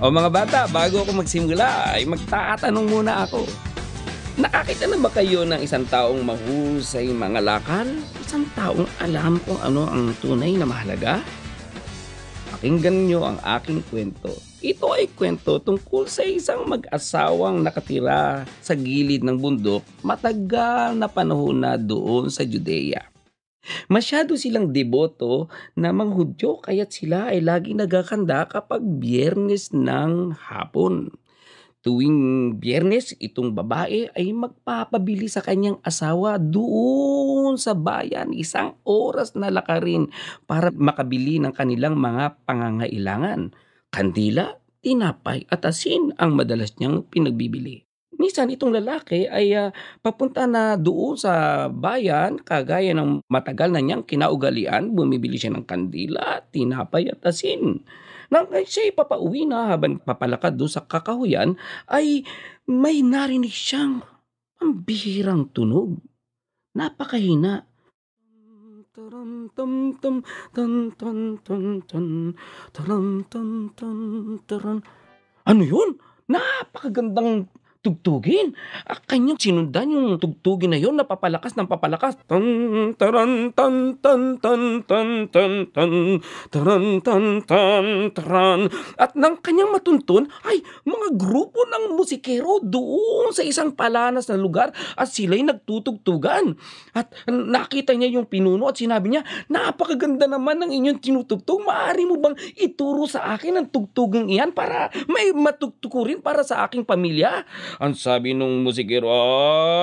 O mga bata, bago ako magsimula ay magtatanong muna ako. Nakakita na ba kayo ng isang taong mahusay mga lakal? Isang taong alam kung ano ang tunay na mahalaga? Pakinggan nyo ang aking kwento. Ito ay kwento tungkol sa isang mag-asawang nakatira sa gilid ng bundok matagal na panahon na doon sa Judea. Masyado silang deboto na Manghudyo kaya't sila ay lagi nagkakanda kapag Biyernes ng hapon. Tuwing Biyernes, itong babae ay magpapabili sa kanyang asawa doon sa bayan. Isang oras na lakarin para makabili ng kanilang mga pangangailangan. Kandila, tinapay at asin ang madalas niyang pinagbibili minsan itong lalaki ay uh, papunta na doon sa bayan kagaya ng matagal na niyang kinaugalian, bumibili siya ng kandila, tinapay at asin. Nang eh, siya papauwi na habang papalakad doon sa kakahuyan ay may narinig siyang pambihirang tunog. Napakahina taram tam tam tan tan tan tan taram tam tam taran ano yun napakagandang tugtugin. At kanyang sinundan yung tugtugin na yon na papalakas ng papalakas. Tan taran tan tan tan tan tan tan taran tan tan taran. At nang kanyang matuntun ay mga grupo ng musikero doon sa isang palanas na lugar at sila'y nagtutugtugan. At nakita niya yung pinuno at sinabi niya, napakaganda naman ng inyong tinutugtog. Maari mo bang ituro sa akin ang tugtugang iyan para may matugtuko rin para sa aking pamilya? Ang sabi nung musikero,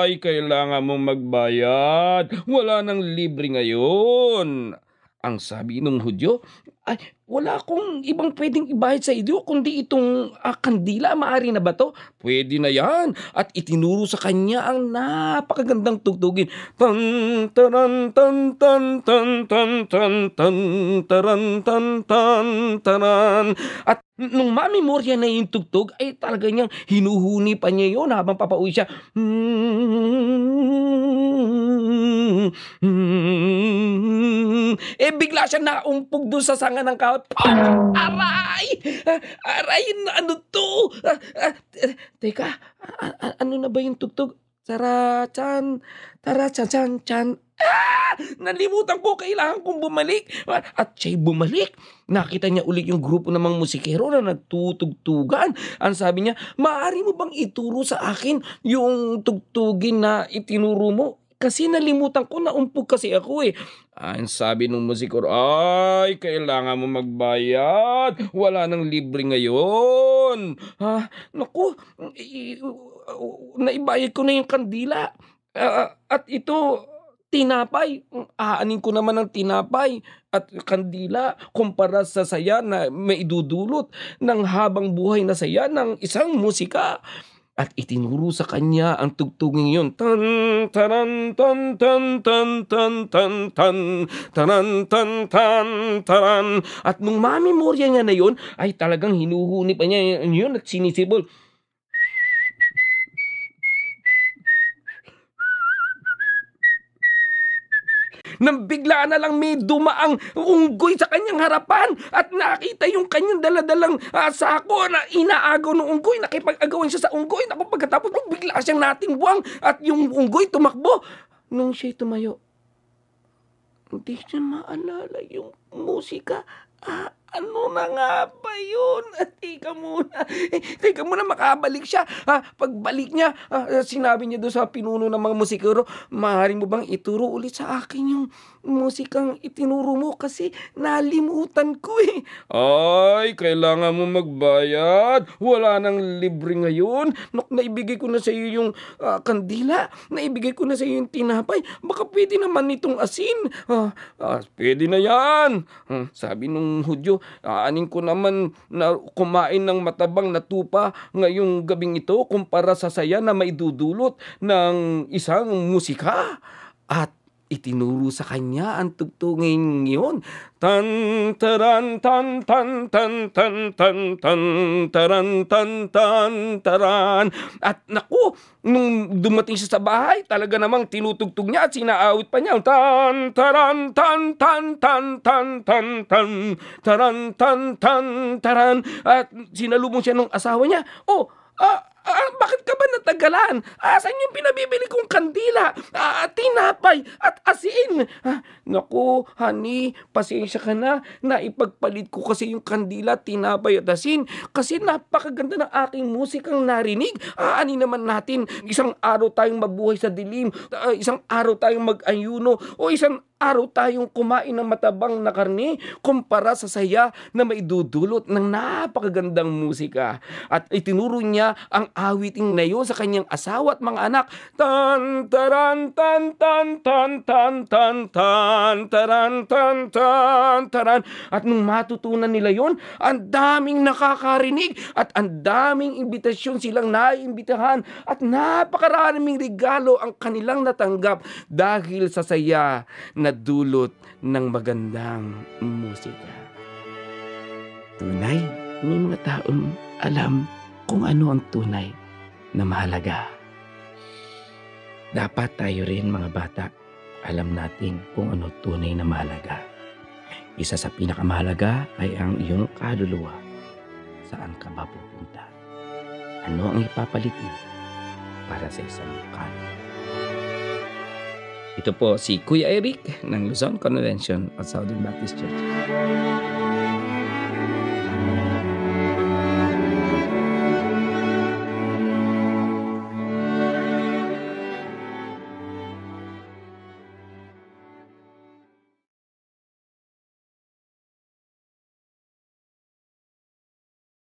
ay, kailangan mong magbayad. Wala nang libre ngayon. Ang sabi nung Hudyo, ay, wala akong ibang pwedeng ibahid sa iyo kundi itong ah, kandila. Maari na ba to? Pwede na yan. At itinuro sa kanya ang napakagandang tugtugin. Tan taran tan tan tan tan tan tan taran tan tan taran. At nung mamemorya na yung tugtog, ay talaga niyang hinuhuni pa niya yon habang papauwi siya. Eh bigla siya naumpog doon sa sang kailangan ng kahon. Oh, aray! Aray, ano to? teka, ano na ba yung tugtog? Sarachan, tarachan, chan, chan. Ah! Nalimutan ko, kailangan kong bumalik. At siya'y bumalik. Nakita niya ulit yung grupo ng mga musikero na nagtutugtugan. Ang sabi niya, maaari mo bang ituro sa akin yung tugtugin na itinuro mo? Kasi nalimutan ko na umpog kasi ako eh. Ah, sabi ng musikor, ay, kailangan mo magbayad. Wala nang libre ngayon. Ha? Naku, naibayad ko na yung kandila. Uh, at ito, tinapay. Aanin ko naman ng tinapay at kandila kumpara sa saya na maidudulot ng habang buhay na saya ng isang musika at itinuro sa kanya ang tugtugin yun. Tan, taran, tan, tan, tan, tan, tan, tan, taran, tan, tan, taran. At nung mamemorya niya na yun, ay talagang hinuhuni pa niya yun at sinisibol. nang bigla na lang may dumaang unggoy sa kanyang harapan at nakita yung kanyang daladalang uh, sako na inaagaw ng unggoy. Nakipag-agawan siya sa unggoy. Naku, pagkatapos bigla siyang nating buwang at yung unggoy tumakbo. Nung siya'y tumayo, hindi niya maalala yung musika. Ah, ano na nga ba? ayun, teka muna. Eh, teka muna, makabalik siya. Ha? Pagbalik niya, ah, sinabi niya doon sa pinuno ng mga musikero, maaari mo bang ituro ulit sa akin yung musikang itinuro mo kasi nalimutan ko eh. Ay, kailangan mo magbayad. Wala nang libre ngayon. Nok, naibigay ko na sa iyo yung uh, kandila. Naibigay ko na sa iyo yung tinapay. Baka pwede naman itong asin. Uh, ah, uh, pwede na yan. Hmm, sabi nung hudyo, aanin ko naman na kumain ng matabang na tupa ngayong gabing ito kumpara sa saya na maidudulot ng isang musika. At itinuro sa kanya ang tugtungin yon Tan taran tan tan tan tan tan tan taran tan tan taran. At naku, nung dumating siya sa bahay, talaga namang tinutugtog niya at sinaawit pa niya. Tan taran tan tan tan tan tan tan taran tan tan taran. At sinalubong siya ng asawa niya. Oh, ah, ah, bakalan, asan yung pinabibili kong kandila, uh, tinapay, at asin? Ah, naku, honey, pasensya ka na, naipagpalit ko kasi yung kandila, tinapay at asin, kasi napakaganda ng aking musikang narinig. Ah, ani naman natin, isang araw tayong mabuhay sa dilim, uh, isang araw tayong mag-ayuno, o isang araw tayong kumain ng matabang na karne kumpara sa saya na maidudulot ng napakagandang musika. At itinuro niya ang awiting na yun sa kanyang asawa at mga anak. Tan taran tan tan tan tan tan tan taran tan tan taran. At nung matutunan nila yon, ang daming nakakarinig at ang daming imbitasyon silang naimbitahan at napakaraming regalo ang kanilang natanggap dahil sa saya na na dulot ng magandang musika. Tunay, may mga taong alam kung ano ang tunay na mahalaga. Dapat tayo rin mga bata, alam natin kung ano tunay na mahalaga. Isa sa pinakamahalaga ay ang iyong kaluluwa. Saan ka ba pupunta? Ano ang ipapalit mo para sa isang kaluluwa? Ito po si Kuya Eric ng Luzon Convention at Southern Baptist Church.